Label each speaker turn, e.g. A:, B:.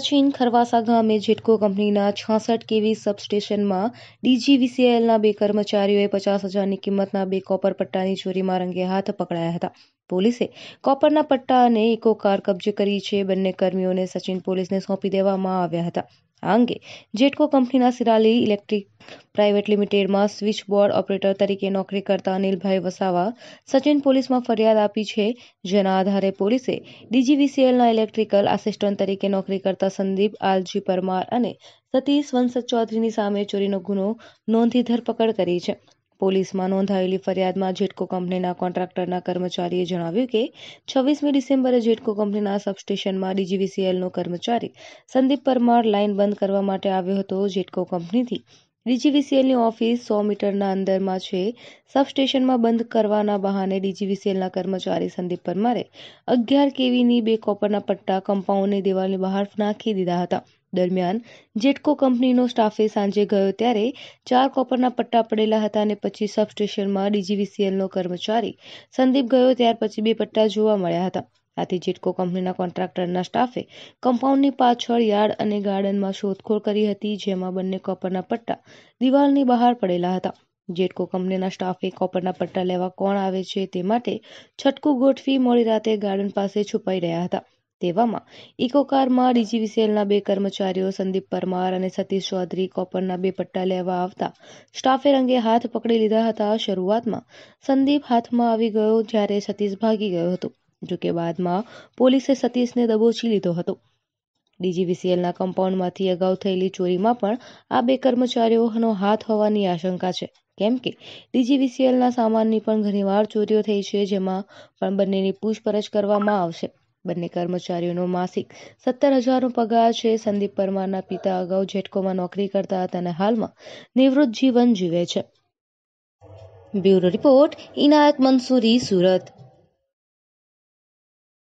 A: સચિન ખરવાસા ગામે જેટકો કંપનીના છાસઠ કેવી સબસ્ટેશનમાં ડીજીવીસીએલના બે કર્મચારીઓએ પચાસ હજારની કિંમતના બે કોપર પટ્ટાની ચોરીમાં રંગે હાથ પકડાયા હતા પોલીસે કોપરના પટ્ટા અને ઇકો કાર કબજે કરી છે બંને કર્મીઓને સચિન પોલીસને સોંપી દેવામાં આવ્યા હતા આ અંગે જેટકો કંપનીના સિરાલી ઇલેક્ટ્રિક પ્રાઇવેટ લિમિટેડમાં સ્વિચ બોર્ડ ઓપરેટર તરીકે નોકરી કરતા અનિલભાઈ વસાવા સચિન પોલીસમાં ફરિયાદ આપી છે જેના આધારે પોલીસે ડીજીવીસીએલના ઇલેક્ટ્રિકલ આસિસ્ટન્ટ તરીકે નોકરી કરતા સંદીપ આલજી પરમાર અને સતીશ વંશજ ચૌધરીની સામે ચોરીનો ગુનો નોંધી ધરપકડ કરી છે પોલીસમાં નોંધાયેલી ફરિયાદમાં જેટકો કંપનીના કોન્ટ્રાક્ટરના કર્મચારીએ જણાવ્યું કે છવ્વીસમી ડિસેમ્બરે જેટકો કંપનીના સબસ્ટેશનમાં ડીજીવીસીએલનો કર્મચારી સંદીપ પરમાર લાઇન બંધ કરવા માટે આવ્યો હતો જેટકો કંપનીથી ડીજીવીસીએલની ઓફિસ સો મીટરના અંદરમાં છે સબસ્ટેશનમાં બંધ કરવાના બહાને ડીજીવીસીએલના કર્મચારી સંદીપ પરમારે અગિયાર કેવીની બે કોપરના પટ્ટા કમ્પાઉન્ડની દિવાલની બહાર નાખી દીધા હતા દરમિયાન જેટકો કંપનીનો સ્ટાફે સાંજે ગયો ત્યારે ચાર કોપરના પટ્ટા પડેલા હતા અને પછી સબસ્ટેશનમાં ડીજીવીસીએલનો કર્મચારી સંદીપ ગયો ત્યાર પછી બે પટ્ટા જોવા મળ્યા હતા આથી જીટકો કંપનીના કોન્ટ્રાક્ટરના સ્ટાફે કમ્પાઉન્ડની પાછળ યાર્ડ અને ગાર્ડનમાં શોધખોળ કરી હતી જેમાં બંને કોપરના પટ્ટા દિવાલની બહાર પડેલા હતા જેટકો કંપનીના સ્ટાફે કોપરના પટ્ટા લેવા કોણ આવે છે તે માટે છટકું ગોઠવી મોડી રાતે ગાર્ડન પાસે છુપાઈ રહ્યા હતા તેવામાં ઇકો કારમાં ડીજીવીસીએલના બે કર્મચારીઓ સંદીપ પરમાર અને સતીશ ચૌધરી કોપરના બે પટ્ટા લેવા આવતા સ્ટાફે રંગે હાથ પકડી લીધા હતા શરૂઆતમાં સંદીપ હાથમાં આવી ગયો જ્યારે સતીશ ભાગી ગયો હતું જોકે બાદમાં પોલીસે સતીશને દબોચી લીધો હતો ડીજીવીસીએલના કમ્પાઉન્ડમાંથી અગાઉ થયેલી ચોરીમાં પણ આ બે કર્મચારીઓનો હાથ હોવાની આશંકા છે કેમ કે ડીજીવીસીએલના સામાનની પણ ઘણીવાર ચોરીઓ થઈ છે જેમાં પણ બંનેની પૂછપરછ કરવામાં આવશે બંને કર્મચારીઓનો માસિક સત્તર હજારનો પગાર છે સંદીપ પરમારના પિતા અગાઉ જેટકોમાં નોકરી કરતા હતા અને હાલમાં નિવૃત્ત જીવન જીવે છે બ્યુરો રિપોર્ટ ઇનાયત મંસૂરી સુરત